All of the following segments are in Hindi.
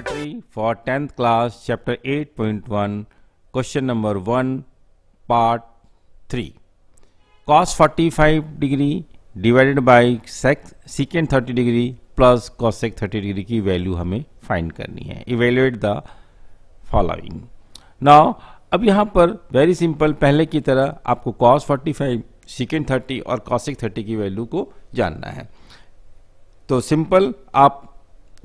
geometry for 10th class chapter 8.1 question number 1 part 3 cos 45 degree divided by sec secant 30 degree plus cosec 30 degree की वैल्यू हमें फाइंड करनी है इवेल्युएट द फॉलोइंग नाउ अब यहाँ पर वेरी सिंपल पहले की तरह आपको cos 45 secant 30 और cosec 30 की वैल्यू को जानना है तो सिंपल आप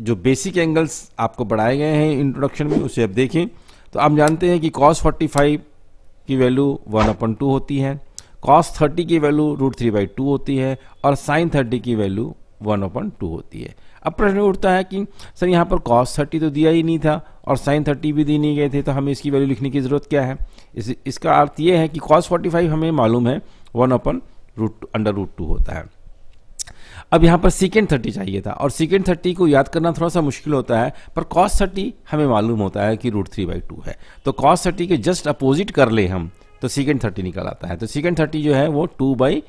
जो बेसिक एंगल्स आपको बढ़ाए गए हैं इंट्रोडक्शन में उसे आप देखें तो आप जानते हैं कि कॉस 45 की वैल्यू वन अपन टू होती है कॉस 30 की value root three by two होती है और साइन 30 की वैल्यू वन अपन टू होती है अब प्रश्न उठता है कि सर यहाँ पर कॉस 30 तो दिया ही नहीं था और साइन 30 भी दिए नहीं गए थे तो हमें इसकी वैल्यू लिखने की ज़रूरत क्या है इस इसका अर्थ ये है कि कॉस फाइव हमें मालूम है one upon root under root two होता है अब यहाँ पर सिकेंड थर्टी चाहिए था और सिकेंड थर्टी को याद करना थोड़ा सा मुश्किल होता है पर कॉस थर्टी हमें मालूम होता है कि रूट थ्री बाई टू है तो कॉस थर्टी के जस्ट अपोजिट कर ले हम तो सिकेंड थर्टी निकल आता है तो सिकेंड थर्टी जो है वो two by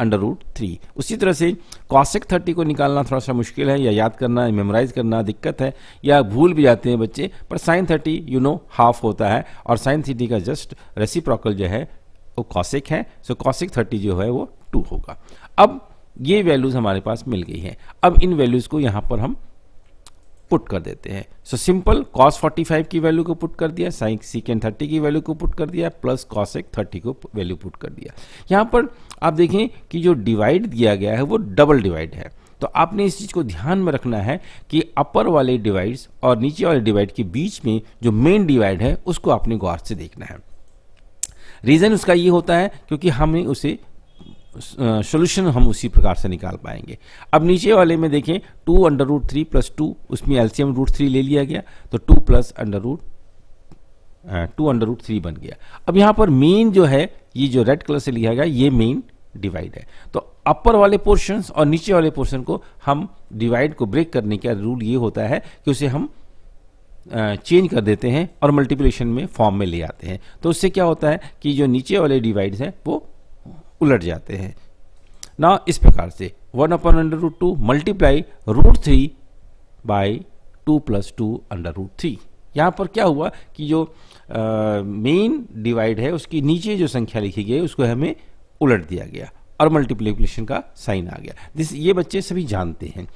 under root three उसी तरह से कॉसिक थर्टी को निकालना थोड़ा सा मुश्किल है या याद करना या मेमोराइज करना दिक्कत है या भूल भी जाते हैं बच्चे पर sine thirty you know half होता है और साइन थर्टी का जस्ट रेसिप्रोकल जो है वो कॉसिक है सो कॉसिक थर्टी जो है वो टू होगा अब ये वैल्यूज़ हमारे पास मिल गई है अब इन वैल्यूज़ को यहां पर हम पुट कर देते हैं सो सिंपल कॉस 45 की वैल्यू को पुट कर दिया साइन सीकेंड 30 की वैल्यू को पुट कर दिया प्लस कॉस एक थर्टी को वैल्यू पुट कर दिया यहां पर आप देखें कि जो डिवाइड दिया गया है वो डबल डिवाइड है तो आपने इस चीज़ को ध्यान में रखना है कि अपर वाले डिवाइड्स और नीचे वाले डिवाइड के बीच में जो मेन डिवाइड है उसको आपने गौर से देखना है रीज़न उसका ये होता है क्योंकि हमें उसे सोल्यूशन हम उसी प्रकार से निकाल पाएंगे अब नीचे वाले में देखें two under root three plus two उसमें एल्सियम रूट थ्री ले लिया गया तो two plus under root two under root three बन गया अब यहाँ पर मेन जो है ये जो रेड कलर से लिया गया ये मेन डिवाइड है तो अपर वाले पोर्शंस और नीचे वाले पोर्शन को हम डिवाइड को ब्रेक करने का रूल ये होता है कि उसे हम चेंज कर देते हैं और मल्टीप्लिकेशन में फॉर्म में ले आते हैं तो उससे क्या होता है कि जो नीचे वाले डिवाइड्स हैं वो उलट जाते हैं ना इस प्रकार से one upon under root two multiply root three by two plus two under root three यहाँ पर क्या हुआ कि जो मेन डिवाइड है उसकी नीचे जो संख्या लिखी गई उसको हमें उलट दिया गया और मल्टीप्लीकेशन का साइन आ गया दिस ये बच्चे सभी जानते हैं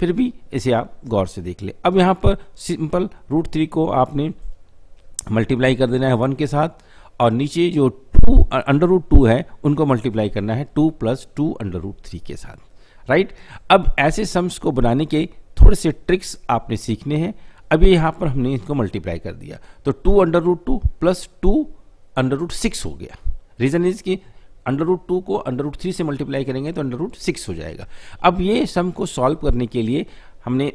फिर भी इसे आप गौर से देख ले अब यहाँ पर सिंपल रूट थ्री को आपने मल्टीप्लाई कर देना है वन के साथ और नीचे जो टू अंडर रूट टू है उनको मल्टीप्लाई करना है two plus two under root three के साथ राइट अब ऐसे सम्स को बनाने के थोड़े से ट्रिक्स आपने सीखने हैं अभी यहाँ पर हमने इसको मल्टीप्लाई कर दिया तो two under root two plus two under root six हो गया रीज़न इज कि अंडर रूट टू को अंडर रूट थ्री से मल्टीप्लाई करेंगे तो अंडर रूट सिक्स हो जाएगा अब ये सम को सॉल्व करने के लिए हमने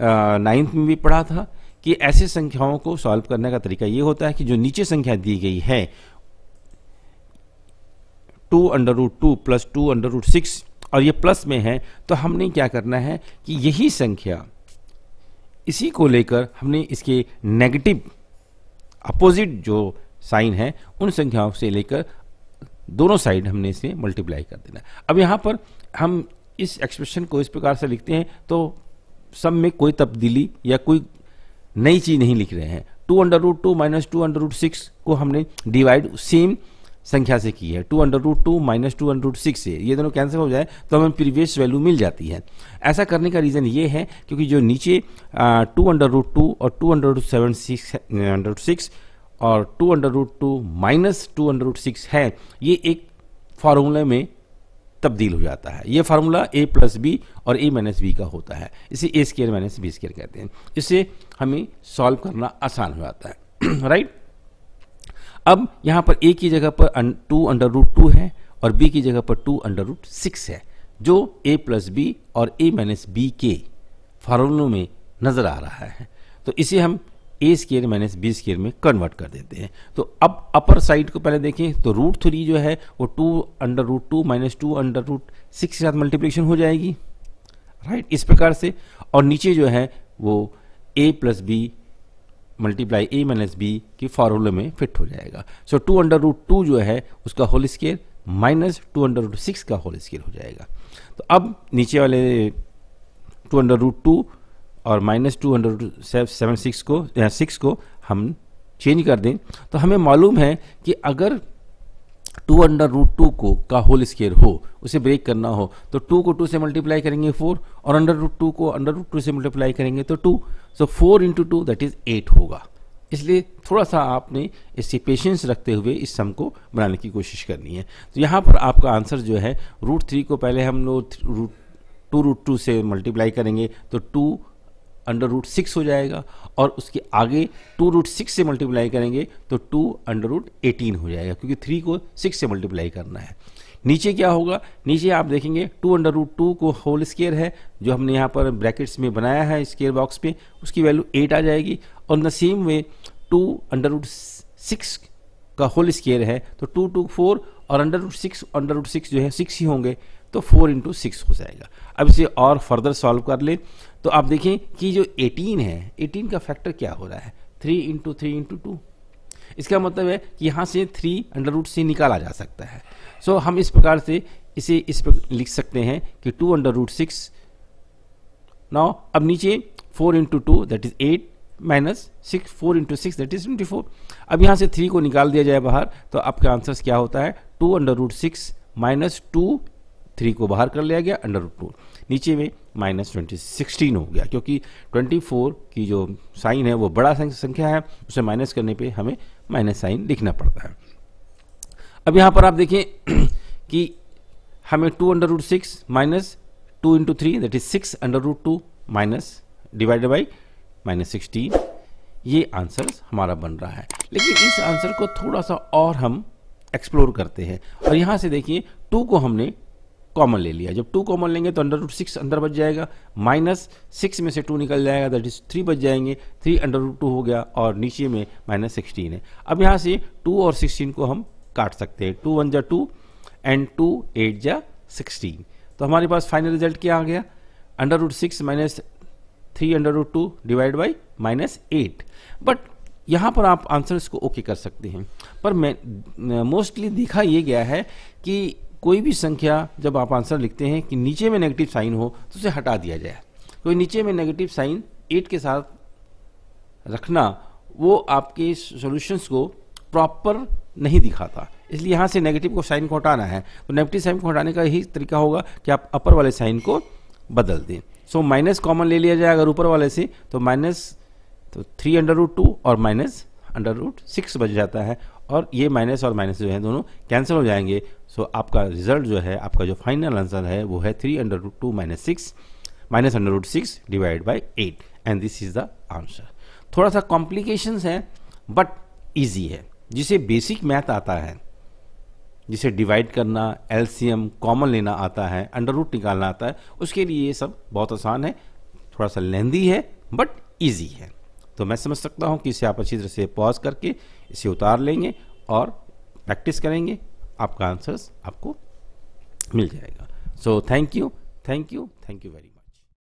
नाइन्थ में भी पढ़ा था कि ऐसे संख्याओं को सॉल्व करने का तरीका ये होता है कि जो नीचे संख्या दी गई है two under root two plus two under root six और ये प्लस में है तो हमने क्या करना है कि यही संख्या इसी को लेकर हमने इसके नेगेटिव अपोजिट जो साइन है उन संख्याओं से लेकर दोनों साइड हमने इसे मल्टीप्लाई कर देना अब यहाँ पर हम इस एक्सप्रेशन को इस प्रकार से लिखते हैं तो सब में कोई तब्दीली या कोई नई चीज़ नहीं लिख रहे हैं two under root two minus two under root six को हमने डिवाइड सेम संख्या से की है two under root two minus two under root six से ये दोनों कैंसिल हो जाए तो हमें प्रीवियस वैल्यू मिल जाती है ऐसा करने का रीज़न ये है क्योंकि जो नीचे टू अंडर रूट टू और two under root seven six under root six और two under root two minus two under root six है ये एक फार्मूले में तब्दील हो जाता है ये फार्मूला ए प्लस बी और ए माइनस बी का होता है इसे A square minus B square कहते हैं इससे हमें सॉल्व करना आसान हो जाता है राइट अब यहाँ पर ए की जगह पर टू अंडर रूट टू है और बी की जगह पर टू अंडर रूट सिक्स है जो ए प्लस बी और ए माइनस बी के फार्मूलों में नज़र आ रहा है तो इसे हम A square minus B square में कन्वर्ट कर देते हैं तो अब अपर साइड को पहले देखें तो रूट थ्री जो है वो two under root two minus two under root six के साथ मल्टीप्लिकेशन हो जाएगी राइट इस प्रकार से और नीचे जो है वो A plus B multiply A minus B की फार्मूले में फिट हो जाएगा so two under root two जो है उसका whole square minus two under root six का होल स्केयर हो जाएगा तो अब नीचे वाले टू अंडर रूट टू और minus two hundred seven six को सिक्स को हम चेंज कर दें तो हमें मालूम है कि अगर टू अंडर रूट टू को का होल स्केयर हो उसे ब्रेक करना हो तो टू को टू से मल्टीप्लाई करेंगे फोर और अंडर रूट टू को अंडर रूट टू से मल्टीप्लाई करेंगे तो two so four into two that is eight होगा इसलिए थोड़ा सा आपने इससे पेशेंस रखते हुए इस सम को बनाने की कोशिश करनी है तो यहाँ पर आपका आंसर जो है रूट थ्री को पहले हम लोग रूट टू रूट टू से मल्टीप्लाई करेंगे तो टू अंडर रूट सिक्स हो जाएगा और उसके आगे टू रूट सिक्स से मल्टीप्लाई करेंगे तो टू अंडर रूट एटीन हो जाएगा क्योंकि थ्री को सिक्स से मल्टीप्लाई करना है नीचे क्या होगा नीचे आप देखेंगे टू अंडर रूट टू को होल स्केयर है जो हमने यहाँ पर ब्रैकेट्स में बनाया है स्केयर बॉक्स में उसकी वैल्यू एट आ जाएगी और the same way two under root six का होल स्केयर है तो टू टू फोर और under root six under root six जो है सिक्स ही होंगे तो फोर इंटू सिक्स हो जाएगा अब इसे और फर्दर सॉल्व कर लें तो आप देखें कि जो एटीन है एटीन का फैक्टर क्या हो रहा है three into three into two इसका मतलब है कि यहाँ से थ्री अंडर रूट से निकाला जा सकता है सो so, हम इस प्रकार से इसे इस पर लिख सकते हैं कि टू अंडर रूट सिक्स नौ अब नीचे four into two that is eight minus six four into six that is twenty four अब यहाँ से थ्री को निकाल दिया जाए बाहर तो आपका आंसर क्या होता है two under root six minus two three को बाहर कर लिया गया अंडर रूट टू नीचे में माइनस ट्वेंटी सिक्सटीन हो गया क्योंकि ट्वेंटी फोर की जो साइन है वो बड़ा संख्या है उसे माइनस करने पे हमें माइनस साइन लिखना पड़ता है अब यहाँ पर आप देखें कि हमें two under root six minus two into three that is six under root two minus divided by minus sixteen ये आंसर हमारा बन रहा है लेकिन इस आंसर को थोड़ा सा और हम एक्सप्लोर करते हैं और यहाँ से देखिए टू को हमने कॉमन ले लिया जब टू कॉमन लेंगे तो अंडर रूट सिक्स अंदर बच जाएगा माइनस सिक्स में से टू निकल जाएगा दैट इज थ्री बच जाएंगे थ्री अंडर रूट टू हो गया और नीचे में माइनस सिक्सटीन है अब यहाँ से टू और सिक्सटीन को हम काट सकते हैं टू वन जा टू एंड टू एट जा सिक्सटीन तो हमारे पास फाइनल रिजल्ट क्या आ गया under root six minus three under root two divide by minus eight but यहाँ पर आप आंसर इसको ओके कर सकते हैं पर मैं मोस्टली देखा ये गया है कि कोई भी संख्या जब आप आंसर लिखते हैं कि नीचे में नेगेटिव साइन हो तो उसे हटा दिया जाए कोई तो नीचे में नेगेटिव साइन एट के साथ रखना वो आपके सॉल्यूशंस को प्रॉपर नहीं दिखाता इसलिए यहाँ से नेगेटिव को साइन को हटाना है तो नेगेटिव साइन को हटाने का यही तरीका होगा कि आप अपर वाले साइन को बदल दें सो माइनस कॉमन ले लिया जाए अगर ऊपर वाले से तो माइनस तो थ्री अंडर रूट टू और माइनस अंडर रूट सिक्स बच जाता है और ये माइनस और माइनस जो है दोनों कैंसिल हो जाएंगे सो आपका रिजल्ट जो है आपका जो फाइनल आंसर है वो है three under root two minus six minus under root six divide by eight and this is the answer थोड़ा सा कॉम्प्लीकेशन है बट ईजी है जिसे बेसिक मैथ आता है जिसे डिवाइड करना एल्सियम कॉमन लेना आता है अंडर रूट निकालना आता है उसके लिए ये सब बहुत आसान है थोड़ा सा लेंदी है बट ईजी है तो मैं समझ सकता हूँ कि इसे आप अच्छी तरह से पॉज करके इसे उतार लेंगे और प्रैक्टिस करेंगे आपका आंसर्स आपको मिल जाएगा so thank you thank you thank you very much